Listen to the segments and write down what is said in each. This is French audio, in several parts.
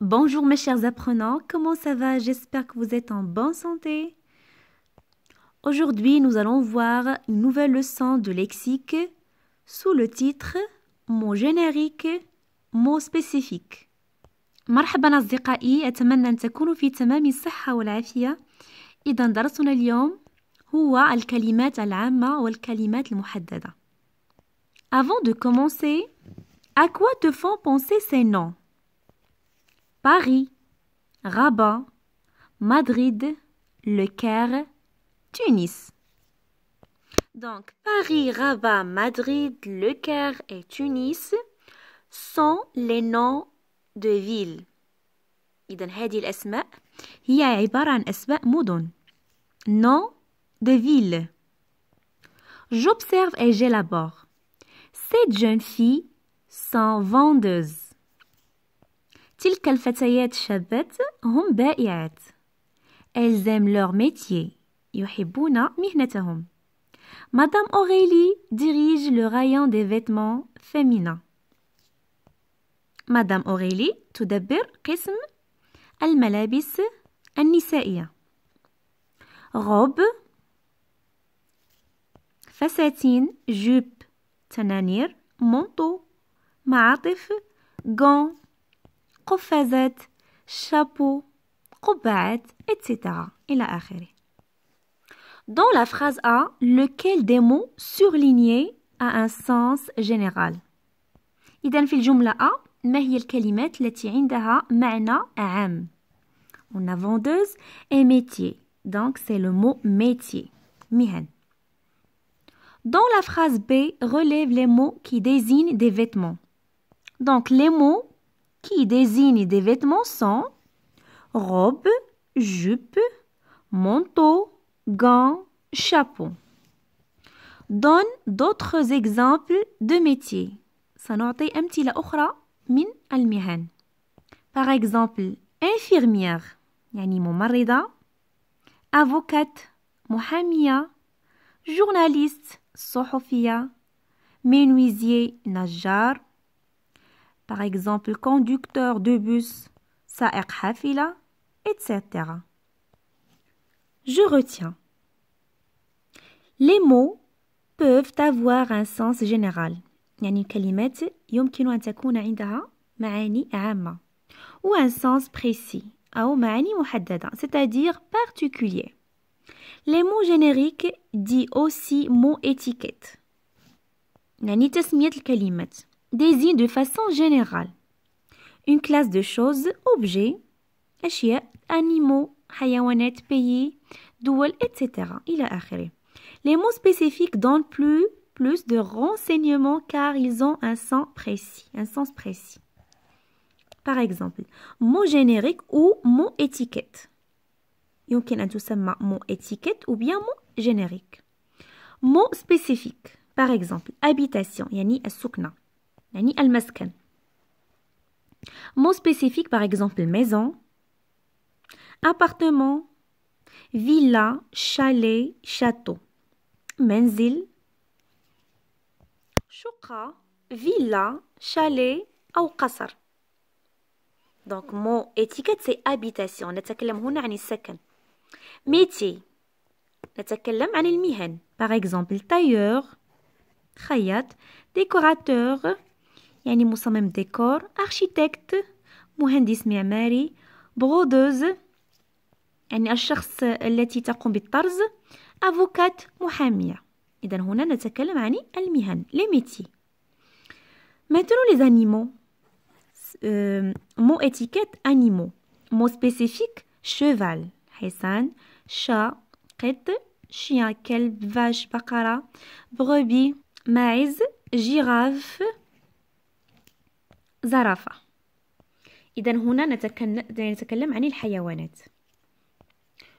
Bonjour mes chers apprenants, comment ça va J'espère que vous êtes en bonne santé. Aujourd'hui, nous allons voir une nouvelle leçon de lexique sous le titre Mots génériques, mots spécifiques. مرحبا تكونوا في تمام درسنا اليوم هو الكلمات والكلمات Avant de commencer, à quoi te font penser ces noms Paris, Rabat, Madrid, Le Caire, Tunis. Donc, Paris, Rabat, Madrid, Le Caire et Tunis sont les noms de villes. إذا هذه الأسماء هي عبارة عن أسماء Nom de ville. J'observe et j'élabore. Cette jeune fille sont vendeuses. تلك الفتيات الشابات هم بائعات إلزام لور ميتيي يحبون مهنتهم. مدام اوريلي ديريج لو rayon دي فيتمون فيمينا مدام أوريلي تدبر قسم الملابس النسائية غوب فساتين جوب تنانير مونطو معاطف غون قفازات chapeau قبعات etc. إلى آخره Dans la phrase A, lequel des mots surlignés a un sens général dans la phrase A ما هي الكلمات التي عندها معنى عام On a vendeuse et métier donc c'est le mot métier Mihen. Dans la phrase B relève les mots qui désignent des vêtements donc les mots qui désigne des vêtements sont robe, jupe, manteau, gants, chapeau. Donne d'autres exemples de métiers. سنعطي أمثلة أخرى min المهن. Par exemple, infirmière يعني Marida, avocate Mohamia, journaliste Sohofia, menuisier par exemple conducteur de bus, sa'iq hafila, etc. Je retiens. Les mots peuvent avoir un sens général. ou un sens précis c'est-à-dire particulier. Les mots génériques disent aussi mots étiquettes désigne de façon générale une classe de choses, objets, animaux, حيوانات, pays, doual, etc. Les mots spécifiques donnent plus, plus de renseignements car ils ont un sens précis. Un sens précis. Par exemple, mot générique ou mot étiquette. peut أن mot étiquette ou bien mot générique. Mot spécifique. Par exemple, habitation, يعني السكنة al mots spécifiques par exemple maison appartement villa chalet château menzil, Chouka, villa chalet ou kassar donc mot étiquette c'est habitation نتكلم هنا عن second. métier par exemple tailleur décorateur يعني مصمم ديكور اركيتكت مهندس معماري بغودوز يعني الشخص التي تقوم بالطرز افوكات محاميه اذا هنا نتكلم عن المهن لي ميتي maintenant لي animaux مو اتيكيت انيمو مو سبيسيفيك شيفال حصان شا قط شيا كلب فاش بقره بروبي ماعز جيراف زرافة إذا هنا نتكلم عن الحيوانات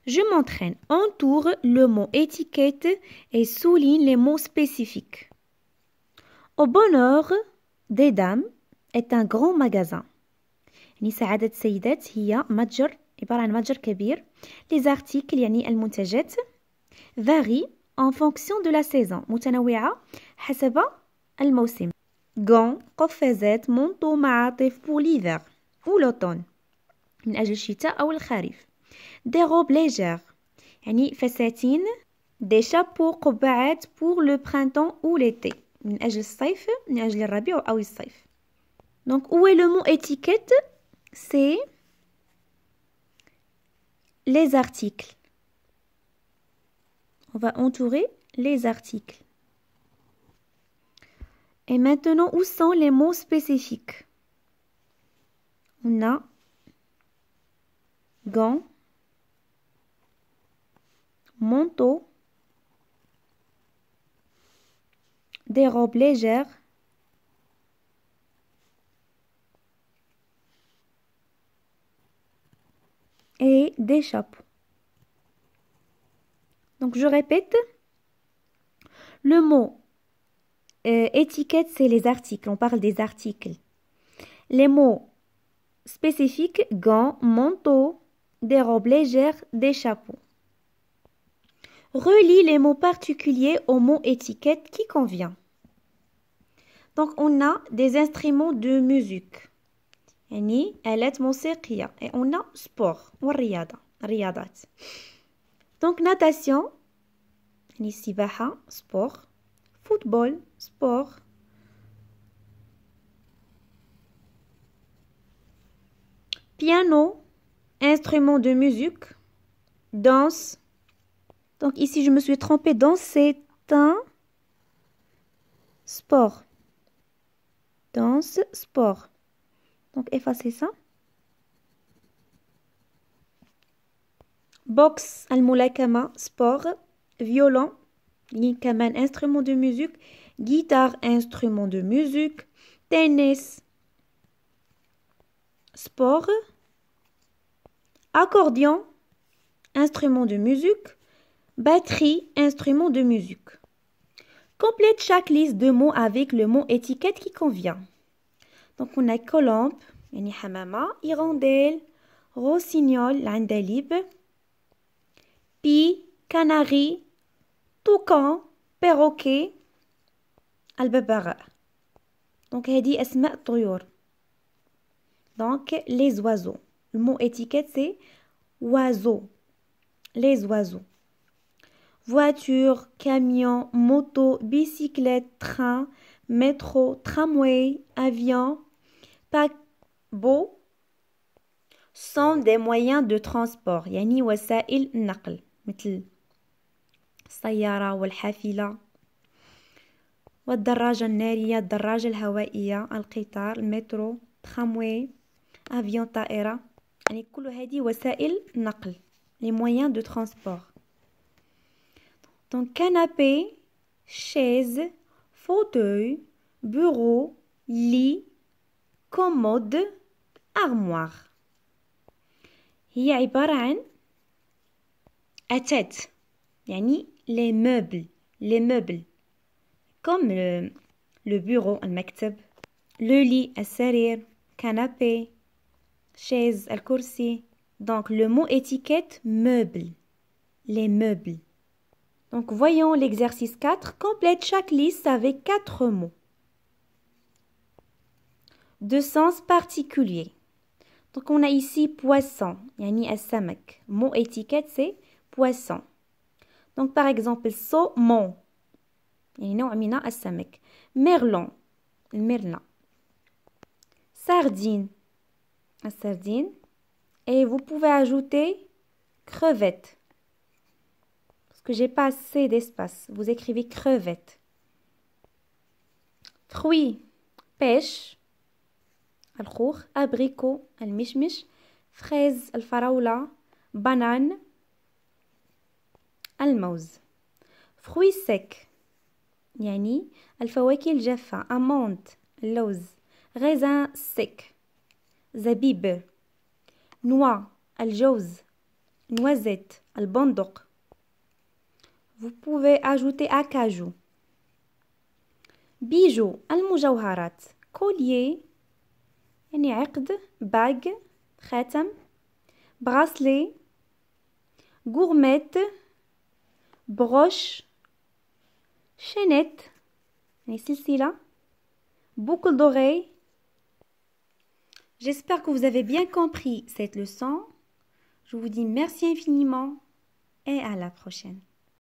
Je m'entraîne. Entoure le mot étiquette et souligne les mots spécifiques. Au bonheur des dames est un grand magasin. يعني سعادة السيدات هي متجر عبارة عن متجر كبير articles يعني المنتجات varie en fonction de la saison متنوعة حسب الموسم gants, قفازات, manteaux, معاطف pour l'hiver ou l'automne le أجل ou le الخريف des robes légères يعني فساتين des chapeaux pour le printemps ou l'été من أجل الصيف من أجل الربيع أو الصيف donc où est le mot étiquette c'est les articles on va entourer les articles et maintenant, où sont les mots spécifiques On a gants, manteau, des robes légères, et des chapeaux. Donc je répète, le mot euh, étiquette, c'est les articles. On parle des articles. Les mots spécifiques, gants, manteaux, des robes légères, des chapeaux. Relie les mots particuliers au mot étiquette qui convient. Donc, on a des instruments de musique. يعني آلات et on a sport Riada, donc natation يعني sport football, sport. Piano, instrument de musique, danse. Donc ici, je me suis trompée. Danse, c'est un sport. Danse, sport. Donc effacez ça. box al-mulakama, sport, violon, كمان instrument de musique guitare instrument de musique tennis sport accordion instrument de musique batterie instrument de musique Complète chaque liste de mots avec le mot étiquette qui convient. Donc on a colombe, hirondelle, rossignol, l'andalib, pie, canari, perroquet, donc donc les oiseaux le mot étiquette c'est oiseaux les oiseaux voiture, camion, moto, bicyclette, train, métro, tramway, avion, paquebot sont des moyens de transport Yani وسائل مثل السيارة والحافلة والدراجة النارية الدراجة الهوائية القطار المترو تخاموي افيون طائرة يعني كل هذه وسائل نقل لي moyens دو ترانسبور دونك كانابي شيز فوتوي بورو لي كومود armoire هي عبارة عن أتات يعني les meubles, les meubles. Comme le, le bureau, le lit, le canapé, chaise, à kursi. Donc le mot étiquette meuble, les meubles. Donc voyons l'exercice 4, complète chaque liste avec quatre mots de sens particulier. Donc on a ici poisson, yani Mot étiquette c'est poisson. Donc, par exemple, saumon. merlon, نوع mec, à le merlon, Sardine. La sardine. Et vous pouvez ajouter crevette. Parce que j'ai pas assez d'espace. Vous écrivez crevette. Fruits. Pêche. al abricot mishmish, fraise faraoula, banane الموز فخوي سيك يعني الفواكه الجافة أموند اللوز غيزان سيك زبيب نوا الجوز نوازيت البندق Vous pouvez ajouter acajou. بيجو المجوهرات كوليي يعني عقد باج خاتم براسلي غورميت broche, chaînette, ici, là, boucle d'oreilles. J'espère que vous avez bien compris cette leçon. Je vous dis merci infiniment et à la prochaine.